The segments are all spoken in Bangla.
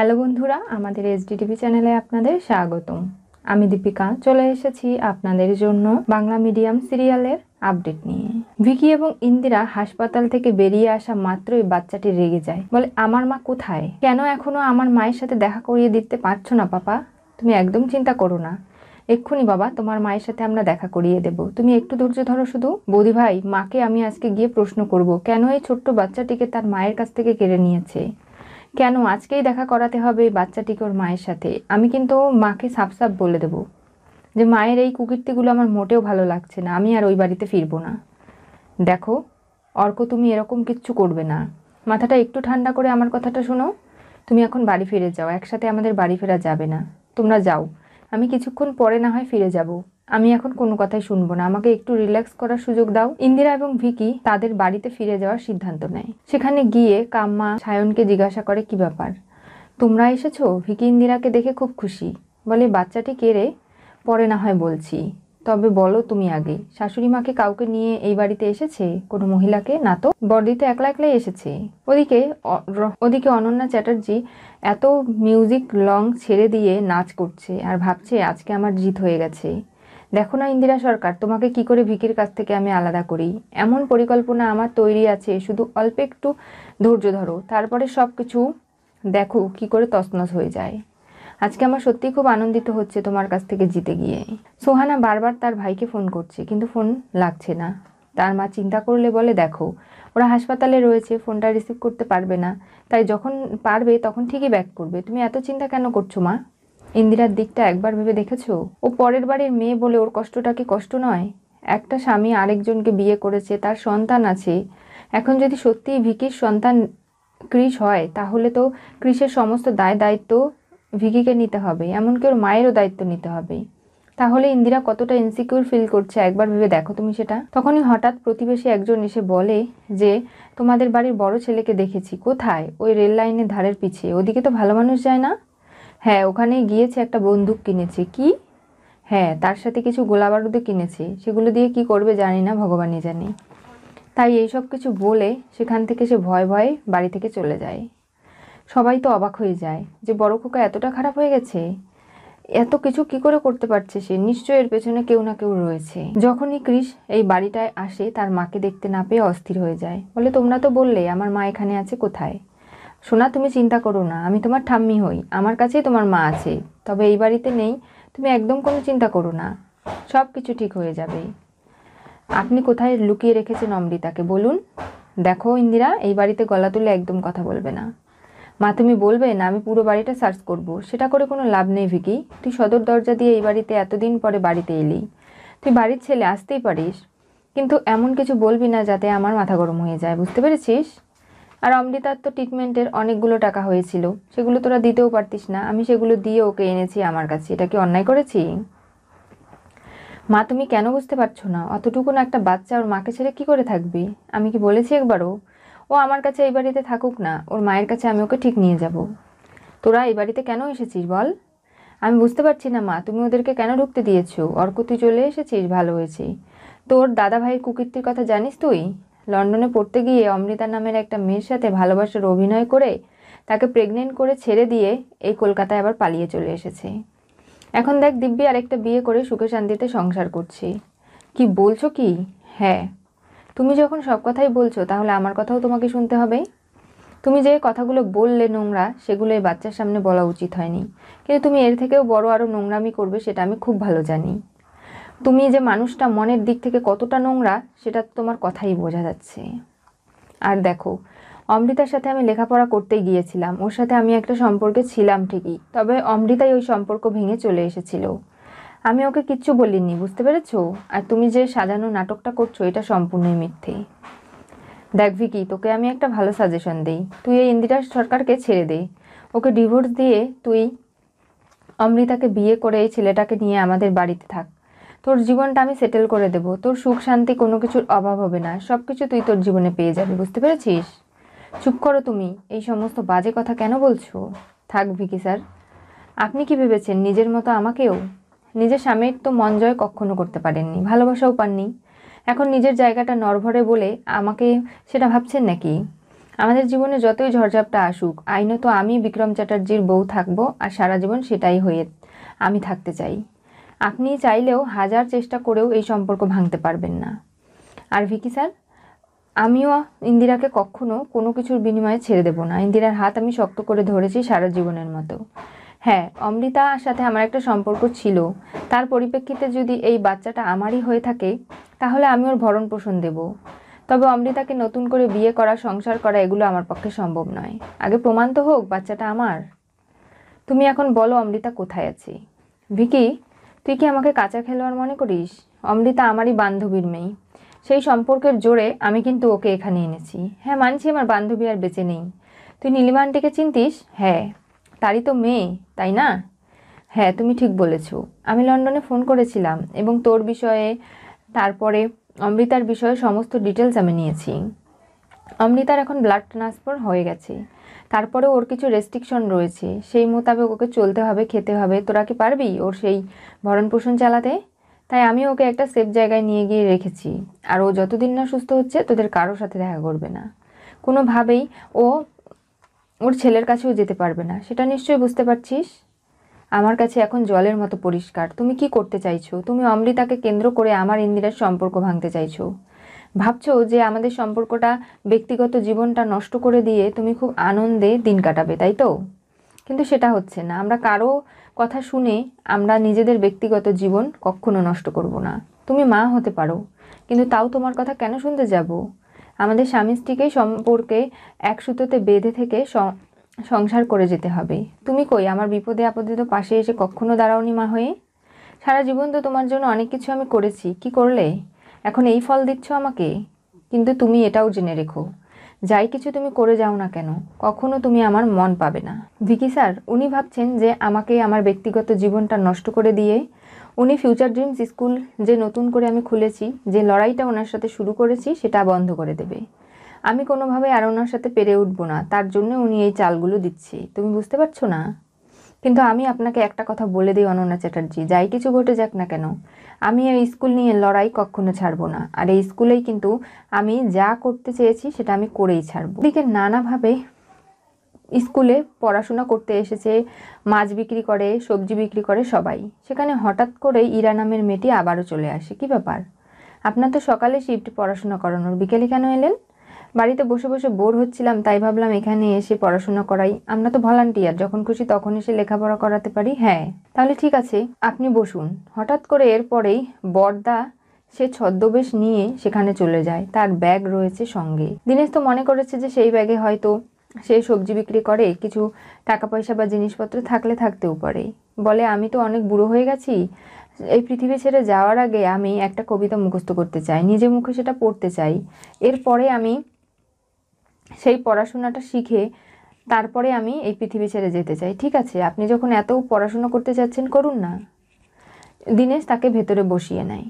হ্যালো বন্ধুরা আমাদের এসডিটিভি চ্যানেলে আপনাদের স্বাগতম আমি দীপিকা চলে এসেছি আপনাদের জন্য বাংলা মিডিয়াম সিরিয়ালের আপডেট নিয়ে ভিকি এবং ইন্দিরা হাসপাতাল থেকে বেরিয়ে আসা মাত্রই বাচ্চাটি রেগে যায় বলে আমার মা কোথায় কেন এখনো আমার মায়ের সাথে দেখা করিয়ে দিতে পারছো না পাপা তুমি একদম চিন্তা করো না এক্ষুনি বাবা তোমার মায়ের সাথে আমরা দেখা করিয়ে দেব তুমি একটু ধৈর্য ধরো শুধু বৌদি ভাই মাকে আমি আজকে গিয়ে প্রশ্ন করব কেন এই ছোট্ট বাচ্চাটিকে তার মায়ের কাছ থেকে কেড়ে নিয়েছে কেন আজকেই দেখা করাতে হবে বাচ্চাটি বাচ্চাটিকে ওর মায়ের সাথে আমি কিন্তু মাকে সাপসাপ বলে দেবো যে মায়ের এই কুকীর্তিগুলো আমার মোটেও ভালো লাগছে না আমি আর ওই বাড়িতে ফিরবো না দেখো অর্ক তুমি এরকম কিচ্ছু করবে না মাথাটা একটু ঠান্ডা করে আমার কথাটা শোনো তুমি এখন বাড়ি ফিরে যাও একসাথে আমাদের বাড়ি ফেরা যাবে না তোমরা যাও আমি কিছুক্ষণ পরে না হয় ফিরে যাবো আমি এখন কোনো কথাই শুনবো না আমাকে একটু রিল্যাক্স করার সুযোগ দাও ইন্দিরা এবং ভিকি তাদের বাড়িতে ফিরে যাওয়ার সিদ্ধান্ত নেয় সেখানে গিয়ে কাম্মা সায়নকে জিজ্ঞাসা করে কি ব্যাপার তোমরা এসেছো ভিকি ইন্দিরাকে দেখে খুব খুশি বলে বাচ্চাটি কে রে পরে না হয় বলছি তবে বলো তুমি আগে শাশুড়ি মাকে কাউকে নিয়ে এই বাড়িতে এসেছে কোনো মহিলাকে না তো বর্দিতে একলা একলাই এসেছে ওদিকে ওদিকে অনন্যা চ্যাটার্জি এত মিউজিক লং ছেড়ে দিয়ে নাচ করছে আর ভাবছে আজকে আমার জিত হয়ে গেছে দেখো না ইন্দিরা সরকার তোমাকে কি করে ভিকির কাছ থেকে আমি আলাদা করি এমন পরিকল্পনা আমার তৈরি আছে শুধু অল্প একটু ধৈর্য ধরো তারপরে সব কিছু দেখো কি করে তছনছ হয়ে যায় আজকে আমার সত্যি খুব আনন্দিত হচ্ছে তোমার কাছ থেকে জিতে গিয়ে সোহানা বারবার তার ভাইকে ফোন করছে কিন্তু ফোন লাগছে না তার মা চিন্তা করলে বলে দেখো ওরা হাসপাতালে রয়েছে ফোনটা রিসিভ করতে পারবে না তাই যখন পারবে তখন ঠিকই ব্যাক করবে তুমি এত চিন্তা কেন করছো মা ইন্দিরার দিকটা একবার ভেবে দেখেছো ও পরের বাড়ির মেয়ে বলে ওর কষ্টটা কি কষ্ট নয় একটা স্বামী আরেকজনকে বিয়ে করেছে তার সন্তান আছে এখন যদি সত্যিই ভিকির সন্তান ক্রিস হয় তাহলে তো ক্রিসের সমস্ত দায় দায়িত্ব ভিকিকে নিতে হবে এমনকি ওর মায়েরও দায়িত্ব নিতে হবে তাহলে ইন্দিরা কতটা ইনসিকিউর ফিল করছে একবার ভেবে দেখো তুমি সেটা তখনই হঠাৎ প্রতিবেশী একজন এসে বলে যে তোমাদের বাড়ির বড় ছেলেকে দেখেছি কোথায় ওই রেল লাইনের ধারের পিছিয়ে ওদিকে তো ভালো মানুষ যায় না হ্যাঁ ওখানে গিয়েছে একটা বন্দুক কিনেছে কি হ্যাঁ তার সাথে কিছু গোলা বারুদও কিনেছে সেগুলো দিয়ে কি করবে জানি না ভগবানই জানে তাই এইসব কিছু বলে সেখান থেকে সে ভয় ভয়ে বাড়ি থেকে চলে যায় সবাই তো অবাক হয়ে যায় যে বড় খোকা এতটা খারাপ হয়ে গেছে এত কিছু কি করে করতে পারছে সে নিশ্চয়ই এর পেছনে কেউ না কেউ রয়েছে যখনই কৃষ এই বাড়িটায় আসে তার মাকে দেখতে না পেয়ে অস্থির হয়ে যায় বলে তোমরা তো বললে আমার মা এখানে আছে কোথায় সোনা তুমি চিন্তা করো না আমি তোমার ঠাম্মি হই আমার কাছেই তোমার মা আছে তবে এই বাড়িতে নেই তুমি একদম কোনো চিন্তা করো না সব কিছু ঠিক হয়ে যাবে আপনি কোথায় লুকিয়ে রেখেছেন অমৃতাকে বলুন দেখো ইন্দিরা এই বাড়িতে গলা তুলে একদম কথা বলবে না মা তুমি বলবে না আমি পুরো বাড়িটা সার্চ করব সেটা করে কোনো লাভ নেই ভিকি তুই সদর দরজা দিয়ে এই বাড়িতে এতদিন পরে বাড়িতে এলি তুই বাড়ির ছেলে আসতেই পারিস কিন্তু এমন কিছু বলবি না যাতে আমার মাথা গরম হয়ে যায় বুঝতে পেরেছিস আর অমৃতার তো ট্রিটমেন্টের অনেকগুলো টাকা হয়েছিল সেগুলো তোরা দিতেও পারতিস না আমি সেগুলো দিয়ে ওকে এনেছি আমার কাছে এটা কি অন্যায় করেছি মা তুমি কেন বুঝতে পারছো না অতটুকু না একটা বাচ্চা ওর মাকে ছেড়ে কি করে থাকবি আমি কি বলেছি একবারও ও আমার কাছে এই বাড়িতে থাকুক না ওর মায়ের কাছে আমি ওকে ঠিক নিয়ে যাব তোরা এই বাড়িতে কেন এসেছিস বল আমি বুঝতে পারছি না মা তুমি ওদেরকে কেন ঢুকতে দিয়েছো অর্ক তুই চলে এসেছিস ভালো হয়েছি তোর দাদা ভাইয়ের কুকীর্তির কথা জানিস তুই লন্ডনে পড়তে গিয়ে অমৃতা নামের একটা মেয়ের সাথে ভালোবাসার অভিনয় করে তাকে প্রেগনেন্ট করে ছেড়ে দিয়ে এই কলকাতায় আবার পালিয়ে চলে এসেছে এখন দেখ দিব্যি আরেকটা বিয়ে করে সুখে শান্তিতে সংসার করছি কি বলছো কি হ্যাঁ তুমি যখন সব কথাই বলছো তাহলে আমার কথাও তোমাকে শুনতে হবে তুমি যে কথাগুলো বললে নোংরা সেগুলো এই বাচ্চার সামনে বলা উচিত হয়নি কিন্তু তুমি এর থেকেও বড় আরও নোংরামি করবে সেটা আমি খুব ভালো জানি তুমি যে মানুষটা মনের দিক থেকে কতটা নোংরা সেটা তোমার কথাই বোঝা যাচ্ছে আর দেখো অমৃতার সাথে আমি লেখাপড়া করতে গিয়েছিলাম ওর সাথে আমি একটা সম্পর্কে ছিলাম ঠিকই তবে অমৃতাই ওই সম্পর্ক ভেঙে চলে এসেছিল আমি ওকে কিচ্ছু বলিনি বুঝতে পেরেছ আর তুমি যে সাজানো নাটকটা করছো এটা সম্পূর্ণই মিথ্যে দেখ ভিকি তোকে আমি একটা ভালো সাজেশন দিই তুই এই ইন্দিরা সরকারকে ছেড়ে দে ওকে ডিভোর্স দিয়ে তুই অমৃতাকে বিয়ে করে এই ছেলেটাকে নিয়ে আমাদের বাড়িতে থাক তোর জীবনটা আমি সেটেল করে দেব তোর সুখ শান্তি কোনো কিছুর অভাব হবে না সব কিছু তুই তোর জীবনে পেয়ে যাবি বুঝতে পেরেছিস চুপ করো তুমি এই সমস্ত বাজে কথা কেন বলছো থাক ভিকি স্যার আপনি কি ভেবেছেন নিজের মতো আমাকেও নিজের স্বামীর তো মন জয় কখনো করতে পারেননি ভালোবাসাও পাননি এখন নিজের জায়গাটা নরভরে বলে আমাকে সেটা ভাবছেন নাকি আমাদের জীবনে যতই ঝড়ঝাপটা আসুক আইনত আমি বিক্রম চ্যাটার্জির বউ থাকবো আর সারা জীবন সেটাই হয়ে আমি থাকতে চাই আপনি চাইলেও হাজার চেষ্টা করেও এই সম্পর্ক ভাঙতে পারবেন না আর ভিকি স্যার আমিও ইন্দিরাকে কখনো কোনো কিছুর বিনিময়ে ছেড়ে দেবো না ইন্দিরার হাত আমি শক্ত করে ধরেছি সারা জীবনের মতো হ্যাঁ অমৃতার সাথে আমার একটা সম্পর্ক ছিল তার পরিপ্রেক্ষিতে যদি এই বাচ্চাটা আমারই হয়ে থাকে তাহলে আমি ওর ভরণ পোষণ দেব তবে অমৃতাকে নতুন করে বিয়ে করা সংসার করা এগুলো আমার পক্ষে সম্ভব নয় আগে প্রমাণ তো হোক বাচ্চাটা আমার তুমি এখন বলো অমৃতা কোথায় আছি ভিকি তুই কি আমাকে কাঁচা খেলোয়াড় মনে করিস অমৃতা আমারই বান্ধবীর মেয়ে সেই সম্পর্কের জোরে আমি কিন্তু ওকে এখানে এনেছি হ্যাঁ মানছি আমার বান্ধবী আর বেঁচে নেই তুই নীলিমানটিকে চিনতিস হ্যাঁ তারই তো মেয়ে তাই না হ্যাঁ তুমি ঠিক বলেছ আমি লন্ডনে ফোন করেছিলাম এবং তোর বিষয়ে তারপরে অমৃতার বিষয়ে সমস্ত ডিটেলস আমি নিয়েছি অমৃতার এখন ব্লাড ট্রান্সফার হয়ে গেছে তারপরে ওর কিছু রেস্ট্রিকশন রয়েছে সেই মোতাবেক ওকে চলতে হবে খেতে হবে তোরা কি পারবি ওর সেই ভরণ পোষণ চালাতে তাই আমি ওকে একটা সেফ জায়গায় নিয়ে গিয়ে রেখেছি আর ও যতদিন না সুস্থ হচ্ছে তোদের কারোর সাথে দেখা করবে না কোনোভাবেই ও ওর ছেলের কাছেও যেতে পারবে না সেটা নিশ্চয়ই বুঝতে পারছিস আমার কাছে এখন জলের মতো পরিষ্কার তুমি কি করতে চাইছো তুমি অমৃতাকে কেন্দ্র করে আমার ইন্দিরার সম্পর্ক ভাঙতে চাইছো ভাবছো যে আমাদের সম্পর্কটা ব্যক্তিগত জীবনটা নষ্ট করে দিয়ে তুমি খুব আনন্দে দিন কাটাবে তাই তো কিন্তু সেটা হচ্ছে না আমরা কারো কথা শুনে আমরা নিজেদের ব্যক্তিগত জীবন কখনো নষ্ট করব না তুমি মা হতে পারো কিন্তু তাও তোমার কথা কেন শুনতে যাব আমাদের স্বামী স্ত্রীকে সম্পর্কে এক সুতোতে বেঁধে থেকে সংসার করে যেতে হবে তুমি কই আমার বিপদে আপদে তো পাশে এসে কখনো দাঁড়াওনি মা হয়ে সারা জীবন তো তোমার জন্য অনেক কিছু আমি করেছি কি করলে এখন এই ফল দিচ্ছ আমাকে কিন্তু তুমি এটাও জেনে রেখো যাই কিছু তুমি করে যাও না কেন কখনো তুমি আমার মন পাবে না ভিকি স্যার উনি ভাবছেন যে আমাকে আমার ব্যক্তিগত জীবনটা নষ্ট করে দিয়ে উনি ফিউচার ড্রিমস স্কুল যে নতুন করে আমি খুলেছি যে লড়াইটা ওনার সাথে শুরু করেছি সেটা বন্ধ করে দেবে আমি কোনোভাবে আর ওনার সাথে পেরে উঠবো না তার জন্য উনি এই চালগুলো দিচ্ছে তুমি বুঝতে পারছো না কিন্তু আমি আপনাকে একটা কথা বলে দিই অনন্যা চ্যাটার্জি যাই কিছু ঘটে যাক না কেন আমি এই স্কুল নিয়ে লড়াই কখনো ছাড়বো না আর এই স্কুলেই কিন্তু আমি যা করতে চেয়েছি সেটা আমি করেই ছাড়বো এদিকে নানাভাবে স্কুলে পড়াশোনা করতে এসেছে মাছ বিক্রি করে সবজি বিক্রি করে সবাই সেখানে হঠাৎ করে ইরা নামের মেয়েটি আবারও চলে আসে কি ব্যাপার আপনার তো সকালে শিফট পড়াশোনা করানোর বিকেলে কেন এলেন বাড়িতে বসে বসে বোর হচ্ছিলাম তাই ভাবলাম এখানে এসে পড়াশোনা করাই আমরা তো ভলান্টিয়ার যখন খুশি তখন এসে লেখাপড়া করাতে পারি হ্যাঁ তাহলে ঠিক আছে আপনি বসুন হঠাৎ করে এরপরেই বর্দা সে ছদ্মবেশ নিয়ে সেখানে চলে যায় তার ব্যাগ রয়েছে সঙ্গে দিনেশ তো মনে করেছে যে সেই ব্যাগে হয়তো সে সবজি বিক্রি করে কিছু টাকা পয়সা বা জিনিসপত্র থাকলে থাকতেও পারে বলে আমি তো অনেক বুড়ো হয়ে গেছি এই পৃথিবী ছেড়ে যাওয়ার আগে আমি একটা কবিতা মুখস্থ করতে চাই নিজে মুখে সেটা পড়তে চাই এরপরে আমি সেই পড়াশোনাটা শিখে তারপরে আমি এই পৃথিবী ছেড়ে যেতে চাই ঠিক আছে আপনি যখন এত পড়াশুনো করতে চাচ্ছেন করুন না দীনেশ তাকে ভেতরে বসিয়ে নেয়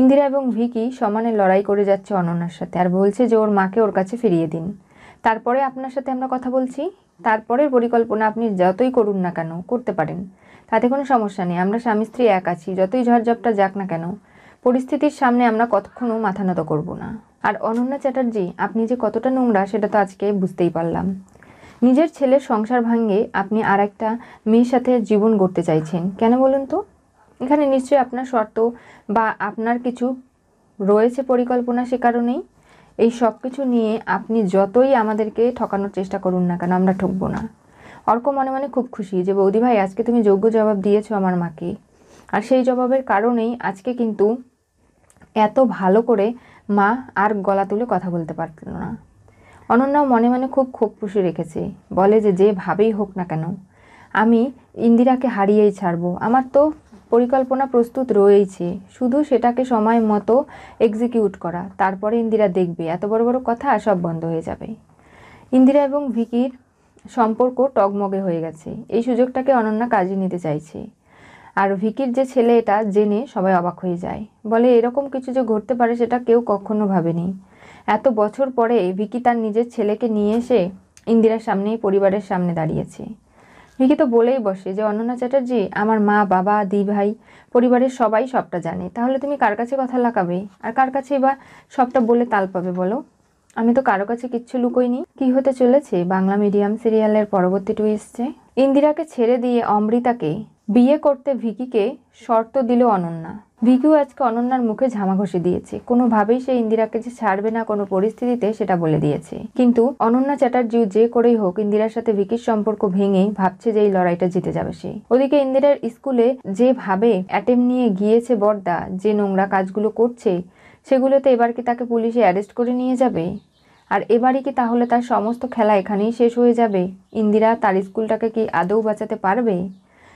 ইন্দিরা এবং ভিকি সমানে লড়াই করে যাচ্ছে অনন্যার সাথে আর বলছে যে ওর মাকে ওর কাছে ফিরিয়ে দিন তারপরে আপনার সাথে আমরা কথা বলছি তারপরের পরিকল্পনা আপনি যতই করুন না কেন করতে পারেন তাতে কোনো সমস্যা নেই আমরা স্বামী স্ত্রী এক আছি যতই ঝড়ঝপটা যাক না কেন পরিস্থিতির সামনে আমরা কতক্ষণও মাথা নত করবো না আর অনন্যা চ্যাটার্জি আপনি যে কতটা নোংরা সেটা তো আজকে বুঝতেই পারলাম নিজের ছেলের সংসার ভাঙ্গে আপনি আর একটা মেয়ের সাথে জীবন গড়তে চাইছেন কেন বলুন তো এখানে নিশ্চয়ই আপনার শর্ত বা আপনার কিছু রয়েছে পরিকল্পনা সে কারণেই এই সব কিছু নিয়ে আপনি যতই আমাদেরকে ঠকানোর চেষ্টা করুন না কেন আমরা ঠকব না অর্ক মনে মনে খুব খুশি যে বৌদি ভাই আজকে তুমি যোগ্য জবাব দিয়েছো আমার মাকে আর সেই জবাবের কারণেই আজকে কিন্তু এত ভালো করে মা আর গলা তুলে কথা বলতে পারতেন না অনন্যাও মনে মনে খুব ক্ষোভ পুষে রেখেছে বলে যে যেভাবেই হোক না কেন আমি ইন্দিরাকে হারিয়েই ছাড়বো আমার তো পরিকল্পনা প্রস্তুত রয়েছে শুধু সেটাকে সময় মতো এক্সিকিউট করা তারপরে ইন্দিরা দেখবে এত বড় বড় কথা সব বন্ধ হয়ে যাবে ইন্দিরা এবং ভিকির সম্পর্ক টগমগে হয়ে গেছে এই সুযোগটাকে অনন্যা কাজে নিতে চাইছে আর ভিকির যে ছেলে এটা জেনে সবাই অবাক হয়ে যায় বলে এরকম কিছু যে ঘটতে পারে সেটা কেউ কখনো ভাবেনি এত বছর পরে ভিকি তার নিজের ছেলেকে নিয়ে এসে ইন্দিরার সামনেই পরিবারের সামনে দাঁড়িয়েছে ভিকি তো বলেই বসে যে অনন্যা চ্যাটার্জি আমার মা বাবা দি ভাই পরিবারের সবাই সবটা জানে তাহলে তুমি কার কাছে কথা লাগাবে আর কার কাছে বা সবটা বলে তাল পাবে বলো আমি তো কারো কাছে কিচ্ছু লুকোইনি কি হতে চলেছে বাংলা মিডিয়াম সিরিয়ালের পরবর্তী টুইস্টে ইন্দিরাকে ছেড়ে দিয়ে অমৃতাকে বিয়ে করতে ভিকিকে শর্ত দিল অনন্যা ভিকিও আজকে অনন্যার মুখে ঝামা ঘষে দিয়েছে কোনোভাবেই সে ইন্দিরাকে যে ছাড়বে না কোনো পরিস্থিতিতে সেটা বলে দিয়েছে কিন্তু অনন্যা চ্যাটার্জিও যে করেই হোক ইন্দিরার সাথে ভিকির সম্পর্ক ভেঙে ভাবছে যে এই লড়াইটা জিতে যাবে সে ওদিকে ইন্দিরার স্কুলে যেভাবে অ্যাটেম নিয়ে গিয়েছে বর্দা যে নোংরা কাজগুলো করছে সেগুলোতে এবার কি তাকে পুলিশে অ্যারেস্ট করে নিয়ে যাবে আর এবারই কি তাহলে তার সমস্ত খেলা এখানেই শেষ হয়ে যাবে ইন্দিরা তার স্কুলটাকে কি আদৌ বাঁচাতে পারবে